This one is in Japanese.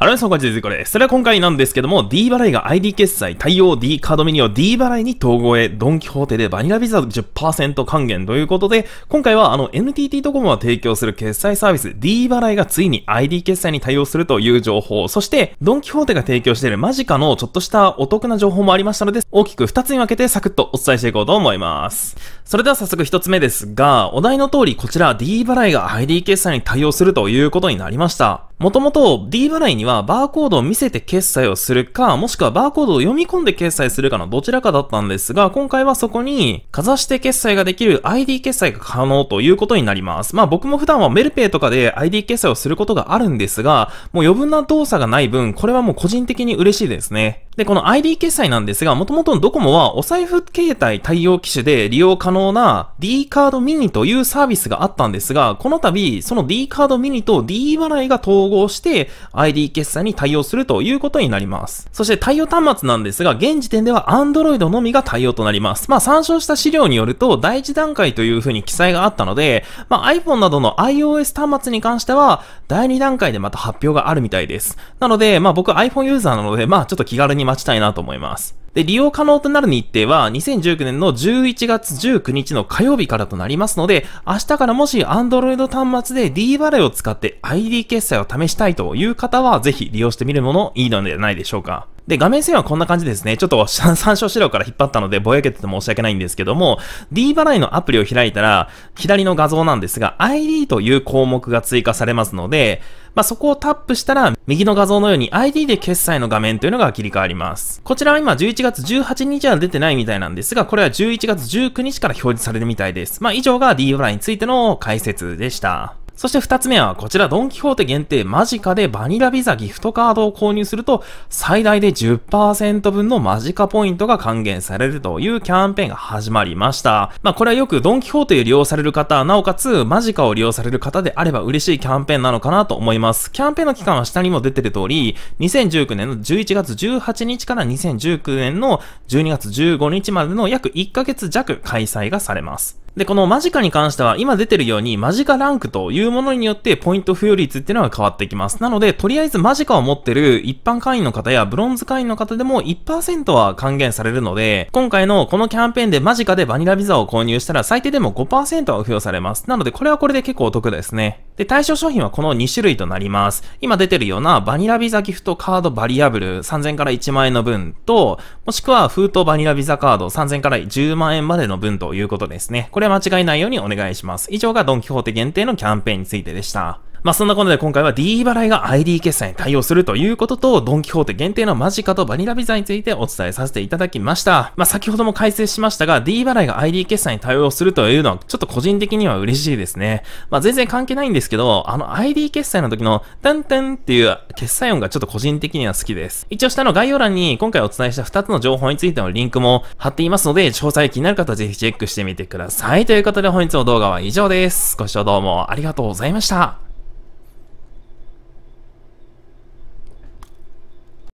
はるみさん、こんにちは。これです。それは今回なんですけども、D 払いが ID 決済、対応 D カードミニを D 払いに統合へ、ドンキホーテでバニラビザ10%還元ということで、今回はあの NTT ドコモが提供する決済サービス、D 払いがついに ID 決済に対応するという情報、そして、ドンキホーテが提供しているマジカのちょっとしたお得な情報もありましたので、大きく2つに分けてサクッとお伝えしていこうと思います。それでは早速1つ目ですが、お題の通りこちら D 払いが ID 決済に対応するということになりました。もともと D 払いにはバーコードを見せて決済をするか、もしくはバーコードを読み込んで決済するかのどちらかだったんですが、今回はそこにかざして決済ができる ID 決済が可能ということになります。まあ僕も普段はメルペイとかで ID 決済をすることがあるんですが、もう余分な動作がない分、これはもう個人的に嬉しいですね。で、この ID 決済なんですが、もともとドコモはお財布携帯対応機種で利用可能な D カードミニというサービスがあったんですが、この度、その D カードミニと D 払いが統合して ID 決済に対応するということになります。そして対応端末なんですが、現時点では Android のみが対応となります。まあ、参照した資料によると、第一段階というふうに記載があったので、まあ、iPhone などの iOS 端末に関しては、第二段階でまた発表があるみたいです。なので、まあ僕 iPhone ユーザーなので、まあちょっと気軽にに待ちたいなと思います。で、利用可能となる日程は2019年の11月19日の火曜日からとなりますので、明日からもし Android 端末で D レーを使って ID 決済を試したいという方は、ぜひ利用してみるものいいのではないでしょうか。で、画面線はこんな感じですね。ちょっと 参照資料から引っ張ったのでぼやけてて申し訳ないんですけども、D 払いのアプリを開いたら、左の画像なんですが、ID という項目が追加されますので、まあ、そこをタップしたら、右の画像のように ID で決済の画面というのが切り替わります。こちらは今11月18日は出てないみたいなんですが、これは11月19日から表示されるみたいです。まあ、以上が D 払いについての解説でした。そして二つ目は、こちらドンキホーテ限定間近でバニラビザギフトカードを購入すると、最大で10%分の間近ポイントが還元されるというキャンペーンが始まりました。まあこれはよくドンキホーテを利用される方、なおかつ間近を利用される方であれば嬉しいキャンペーンなのかなと思います。キャンペーンの期間は下にも出てる通り、2019年の11月18日から2019年の12月15日までの約1ヶ月弱開催がされます。で、この間近に関しては、今出てるように、間近ランクというものによって、ポイント付与率っていうのが変わってきます。なので、とりあえず間近を持ってる一般会員の方や、ブロンズ会員の方でも1%は還元されるので、今回のこのキャンペーンで間近でバニラビザを購入したら、最低でも5%は付与されます。なので、これはこれで結構お得ですね。で、対象商品はこの2種類となります。今出てるようなバニラビザギフトカードバリアブル3000から1万円の分と、もしくは封筒バニラビザカード3000から10万円までの分ということですね。これは間違いないようにお願いします。以上がドンキホーテ限定のキャンペーンについてでした。まあ、そんなことで今回は D 払いが ID 決済に対応するということと、ドンキホーテ限定のマジカとバニラビザについてお伝えさせていただきました。まあ、先ほども解説しましたが、D 払いが ID 決済に対応するというのは、ちょっと個人的には嬉しいですね。まあ、全然関係ないんですけど、あの ID 決済の時の、タンタンっていう決済音がちょっと個人的には好きです。一応下の概要欄に今回お伝えした2つの情報についてのリンクも貼っていますので、詳細気になる方はぜひチェックしてみてください。ということで本日の動画は以上です。ご視聴どうもありがとうございました。